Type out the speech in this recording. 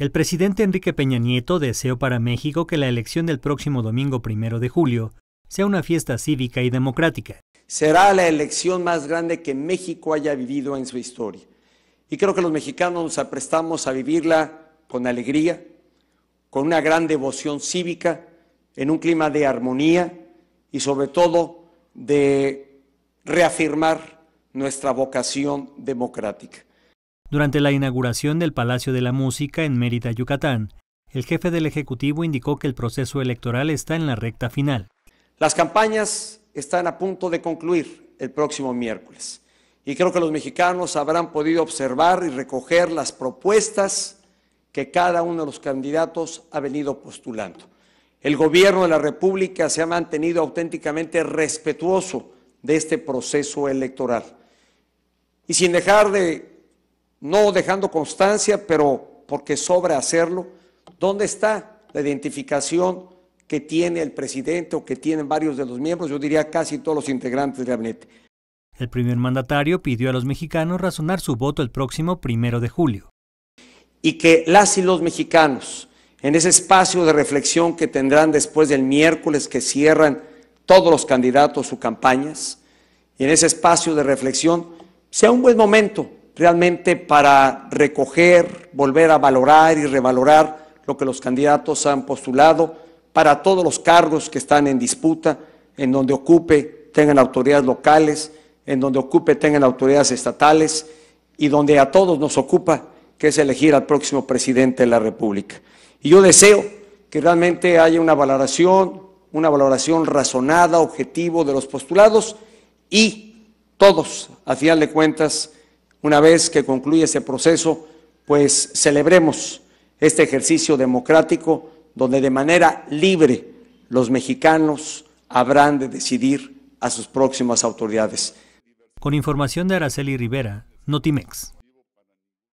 El presidente Enrique Peña Nieto deseó para México que la elección del próximo domingo primero de julio sea una fiesta cívica y democrática. Será la elección más grande que México haya vivido en su historia. Y creo que los mexicanos nos aprestamos a vivirla con alegría, con una gran devoción cívica, en un clima de armonía y sobre todo de reafirmar nuestra vocación democrática. Durante la inauguración del Palacio de la Música en Mérida, Yucatán, el jefe del Ejecutivo indicó que el proceso electoral está en la recta final. Las campañas están a punto de concluir el próximo miércoles y creo que los mexicanos habrán podido observar y recoger las propuestas que cada uno de los candidatos ha venido postulando. El gobierno de la República se ha mantenido auténticamente respetuoso de este proceso electoral y sin dejar de no dejando constancia, pero porque sobra hacerlo, ¿dónde está la identificación que tiene el presidente o que tienen varios de los miembros, yo diría casi todos los integrantes de gabinete? El primer mandatario pidió a los mexicanos razonar su voto el próximo primero de julio. Y que las y los mexicanos, en ese espacio de reflexión que tendrán después del miércoles que cierran todos los candidatos sus campañas, en ese espacio de reflexión sea un buen momento realmente para recoger, volver a valorar y revalorar lo que los candidatos han postulado para todos los cargos que están en disputa, en donde ocupe tengan autoridades locales, en donde ocupe tengan autoridades estatales y donde a todos nos ocupa, que es elegir al próximo presidente de la República. Y yo deseo que realmente haya una valoración, una valoración razonada, objetivo de los postulados y todos, a final de cuentas, una vez que concluye ese proceso, pues celebremos este ejercicio democrático donde de manera libre los mexicanos habrán de decidir a sus próximas autoridades. Con información de Araceli Rivera, Notimex.